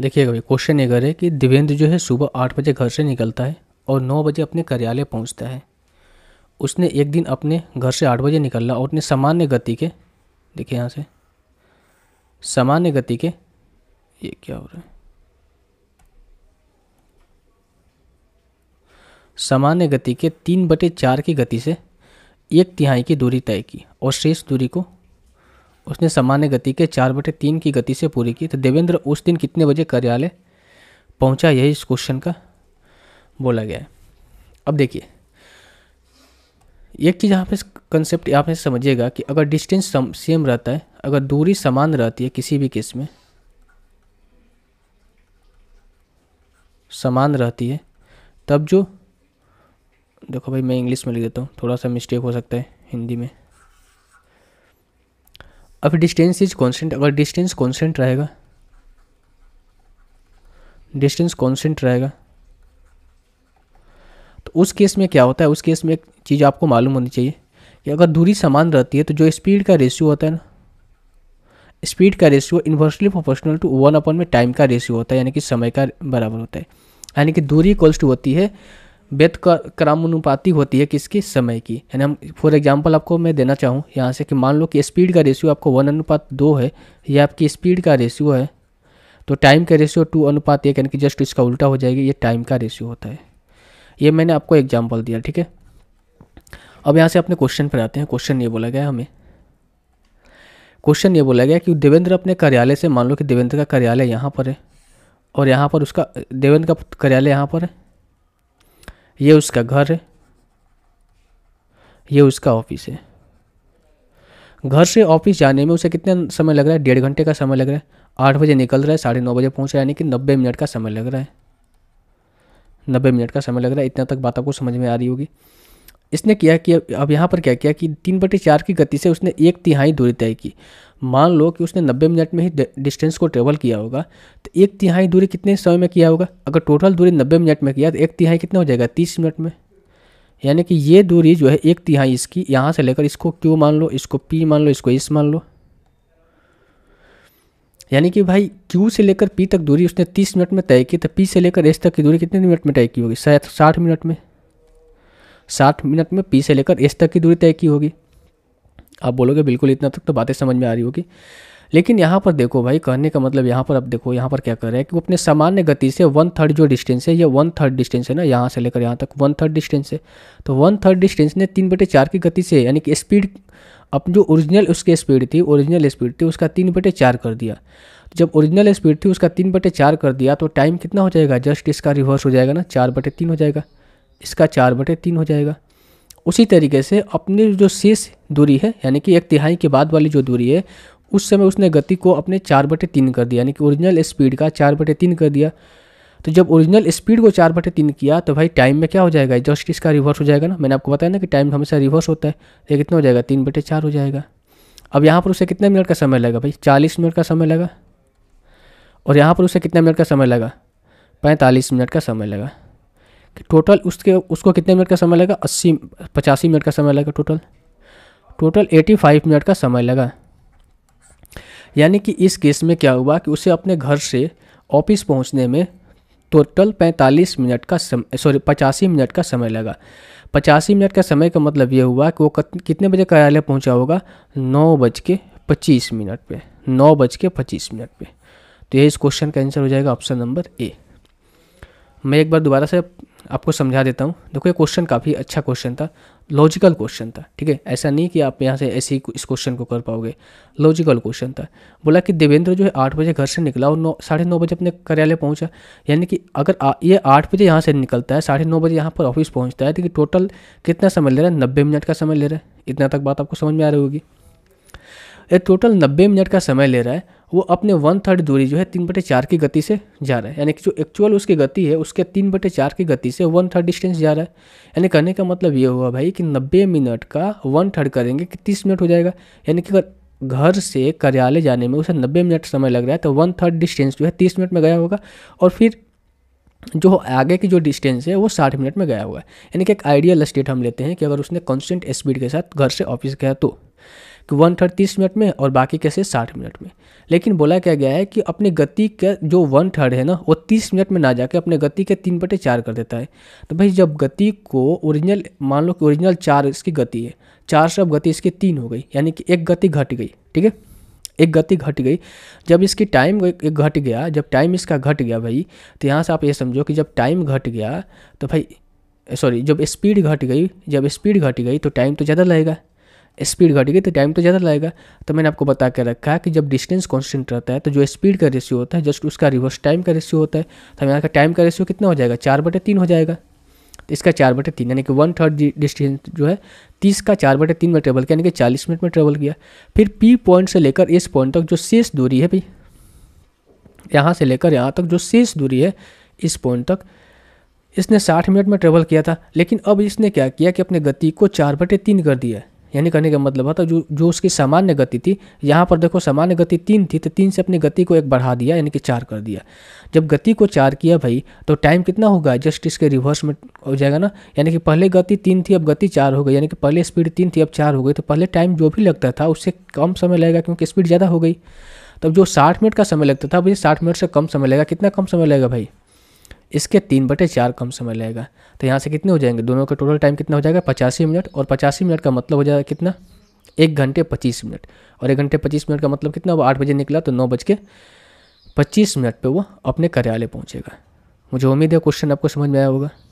देखिएगा भाई क्वेश्चन ये करे कि दिवेंद्र जो है सुबह आठ बजे घर से निकलता है और नौ बजे अपने कार्यालय पहुंचता है उसने एक दिन अपने घर से आठ बजे निकलना और अपने सामान्य गति के देखिए यहाँ से सामान्य गति के ये क्या हो रहा है सामान्य गति के तीन बटे चार की गति से एक तिहाई की दूरी तय की और शेष दूरी को उसने सामान्य गति के चार बटे तीन की गति से पूरी की तो देवेंद्र उस दिन कितने बजे कार्यालय पहुंचा यही इस क्वेश्चन का बोला गया है अब देखिए एक चीज़ यहाँ पे कंसेप्ट यहाँ पे समझिएगा कि अगर डिस्टेंस सेम रहता है अगर दूरी समान रहती है किसी भी केस में समान रहती है तब जो देखो भाई मैं इंग्लिश में लिख देता हूँ थोड़ा सा मिस्टेक हो सकता है हिंदी में अब डिस्टेंस इज कॉन्सेंट अगर डिस्टेंस कॉन्सेंट रहेगा डिस्टेंस कॉन्सेंट रहेगा तो उस केस में क्या होता है उस केस में एक चीज़ आपको मालूम होनी चाहिए कि अगर दूरी समान रहती है तो जो स्पीड का रेशियो होता है ना स्पीड का ratio inversely proportional to one अपन में टाइम का रेशियो होता है यानी कि समय का बराबर होता है यानी कि दूरी इक्वल्स टू होती है व्यत क्रमानुपाति होती है किसकी समय की यानी हम फॉर एग्जांपल आपको मैं देना चाहूँ यहाँ से कि मान लो कि स्पीड का रेशियो आपको वन अनुपात दो है या आपकी स्पीड का रेशियो है तो टाइम का रेशियो टू अनुपात एक यानी कि जस्ट इसका उल्टा हो जाएगा ये टाइम का रेशियो होता है ये मैंने आपको एग्जाम्पल दिया ठीक है अब यहाँ से अपने क्वेश्चन पर आते हैं क्वेश्चन ये बोला गया हमें क्वेश्चन ये बोला गया कि देवेंद्र अपने कार्यालय से मान लो कि देवेंद्र का कार्यालय यहाँ पर है और यहाँ पर उसका देवेंद्र का कार्यालय यहाँ पर है ये उसका घर है ये उसका ऑफिस है घर से ऑफिस जाने में उसे कितना समय लग रहा है डेढ़ घंटे का समय लग रहा है आठ बजे निकल रहा है साढ़े नौ बजे पहुंच रहा है यानी कि नब्बे मिनट का समय लग रहा है नब्बे मिनट का समय लग रहा है इतना तक बात आपको समझ में आ रही होगी इसने किया कि अब यहाँ पर क्या किया कि तीन बटे चार की गति से उसने एक तिहाई दूरी तय की मान लो कि उसने 90 मिनट में ही डिस्टेंस को ट्रेवल किया होगा तो एक तिहाई दूरी कितने समय में किया होगा अगर टोटल दूरी 90 मिनट में किया तो एक तिहाई कितना हो जाएगा 30 मिनट में यानी कि ये दूरी जो है एक तिहाई इसकी यहाँ से लेकर इसको क्यू मान लो इसको पी मान लो इसको इस मान लो यानी कि भाई क्यू से लेकर पी तक दूरी उसने तीस मिनट में तय की तो पी से लेकर एस तक की दूरी कितने मिनट में तय की होगी शायद साठ मिनट में साठ मिनट में पी से लेकर एस तक की दूरी तय की होगी आप बोलोगे बिल्कुल इतना तक तो बातें समझ में आ रही होगी लेकिन यहाँ पर देखो भाई कहने का मतलब यहाँ पर अब देखो यहाँ पर क्या कर रहे हैं कि वो अपने सामान्य गति से वन थर्ड जो डिस्टेंस है या वन थर्ड डिस्टेंस है ना यहाँ से लेकर यहाँ तक वन थर्ड डिस्टेंस है तो वन थर्ड डिस्टेंस ने तीन बटे चार की गति से यानी कि स्पीड अब जो ओरिजिनल उसकी स्पीड थी ओरिजिनल स्पीड थी उसका तीन बटे चार कर दिया जब ओरिजिनल स्पीड थी उसका तीन बटे चार कर दिया तो टाइम कितना हो जाएगा जस्ट इसका रिवर्स हो जाएगा ना चार बटे तीन हो जाएगा इसका चार बटे तीन हो जाएगा उसी तरीके से अपनी जो शेष दूरी है यानी कि एक तिहाई के बाद वाली जो दूरी है उस समय उसने गति को अपने चार बटे तीन कर दिया यानी कि ओरिजिनल स्पीड का चार बटे तीन कर दिया तो जब ओरिजिनल स्पीड को चार बटे तीन किया तो भाई टाइम में क्या हो जाएगा जस्ट इसका रिवर्स हो जाएगा ना मैंने आपको बताया ना कि टाइम हमेशा रिवर्स होता है तो ये कितना हो जाएगा तीन बटे चार हो जाएगा अब यहाँ पर उसे कितने मिनट का समय लगा भाई चालीस मिनट का समय लगा और यहाँ पर उसे कितने मिनट का समय लगा पैंतालीस मिनट का समय लगा टोटल उसके उसको कितने मिनट का समय लगा अस्सी पचासी मिनट का समय लगा total total eighty five minute का समय लगा यानी कि इस केस में क्या हुआ कि उसे अपने घर से ऑफिस पहुंचने में टोटल पैंतालीस मिनट का समय सॉरी पचासी मिनट का समय लगा पचासी मिनट का समय का मतलब ये हुआ कि वो कितने बजे कार्यालय पहुंचा होगा नौ बज के पच्चीस मिनट पे नौ बज के पच्चीस मिनट पे तो ये इस क्वेश्चन का आंसर हो जाएगा ऑप्शन नंबर ए मैं एक बार दोबारा से आपको समझा देता हूँ देखो ये क्वेश्चन काफ़ी अच्छा क्वेश्चन था लॉजिकल क्वेश्चन था ठीक है ऐसा नहीं कि आप यहाँ से ऐसे ही इस क्वेश्चन को कर पाओगे लॉजिकल क्वेश्चन था बोला कि देवेंद्र जो है आठ बजे घर से निकला और नौ साढ़े नौ बजे अपने कार्यालय पहुँचा यानी कि अगर आ, ये आठ बजे यहाँ से निकलता है साढ़े नौ बजे यहाँ पर ऑफिस पहुँचता है तो कि टोटल कितना समय ले रहा है नब्बे मिनट का समय ले रहा है इतना तक बात आपको समझ में आ रही होगी ये टोटल नब्बे मिनट का समय ले रहा है वो अपने वन थर्ड दूरी जो है तीन बटे चार की गति से जा रहा है यानी कि जो एक्चुअल उसकी गति है उसके तीन बटे चार की गति से वन थर्ड डिस्टेंस जा रहा है यानी कहने का मतलब ये हुआ भाई कि नब्बे मिनट का वन थर्ड करेंगे कि तीस मिनट हो जाएगा यानी कि अगर घर से कार्यालय जाने में उसे नब्बे मिनट समय लग रहा है तो वन थर्ड डिस्टेंस जो है तीस मिनट में गया होगा और फिर जो आगे की जो डिस्टेंस है वो साठ मिनट में गया हुआ है यानी कि एक आइडियल स्टेट हम लेते हैं कि अगर उसने कॉन्स्टेंट स्पीड के साथ घर से ऑफिस गया तो कि वन थर्ड तीस मिनट में और बाकी कैसे साठ मिनट में लेकिन बोला क्या गया है कि अपनी गति का जो वन थर्ड है ना वो तीस मिनट में ना जाके अपने गति के तीन बटे चार कर देता है तो भाई जब गति को ओरिजिनल मान लो कि ओरिजिनल चार इसकी गति है चार से अब गति इसकी तीन हो गई यानी कि एक गति घट गई ठीक है एक गति घट गई जब इसकी टाइम एक घट गया जब टाइम इसका घट गया भाई तो यहाँ से आप ये समझो कि जब टाइम घट गया तो भाई सॉरी जब स्पीड घट गई जब स्पीड घट गई तो टाइम तो ज़्यादा लगेगा स्पीड घटेगी तो टाइम तो ज़्यादा लगेगा तो मैंने आपको बता के रखा है कि जब डिस्टेंस कॉन्स्टेंट रहता है तो जो स्पीड का रेशियो होता है जस्ट उसका रिवर्स टाइम का रेशियो होता है तो हम यहाँ का टाइम का रेशियो कितना हो जाएगा चार बटे तीन हो जाएगा तो इसका चार बटे तीन यानी कि वन थर्ड डिस्टेंस जो है तीस का चार बटे तीन में ट्रेवल किया यानी कि चालीस मिनट में ट्रेवल किया फिर पी पॉइंट से लेकर इस पॉइंट तक जो शेष दूरी है भाई यहाँ से लेकर यहाँ तक जो शेष दूरी है इस पॉइंट तक इसने साठ मिनट में ट्रेवल किया था लेकिन अब इसने क्या किया कि अपने गति को चार बटे तीन कर दिया है यानी कहने का मतलब है तो जो जो उसकी सामान्य गति थी यहाँ पर देखो सामान्य गति तीन थी तो तीन से अपनी गति को एक बढ़ा दिया यानी कि चार कर दिया जब गति को चार किया भाई तो टाइम कितना होगा जस्ट इसके रिवर्स में हो जाएगा ना यानी कि पहले गति तीन थी अब गति चार हो गई यानी कि पहले स्पीड तीन थी अब चार हो गई तो पहले टाइम जो भी लगता था उससे कम समय लगेगा क्योंकि स्पीड ज़्यादा हो गई तब जो साठ मिनट का समय लगता था भैया साठ मिनट से कम समय लगेगा कितना कम समय लगेगा भाई इसके तीन बटे चार कम समय लगेगा तो यहाँ से कितने हो जाएंगे दोनों का टोटल टाइम कितना हो जाएगा पचासी मिनट और पचासी मिनट का मतलब हो जाएगा कितना एक घंटे पच्चीस मिनट और एक घंटे पच्चीस मिनट का मतलब कितना वो आठ बजे निकला तो नौ बज के पच्चीस मिनट पर वो अपने कार्यालय पहुँचेगा मुझे उम्मीद है क्वेश्चन आपको समझ में आया होगा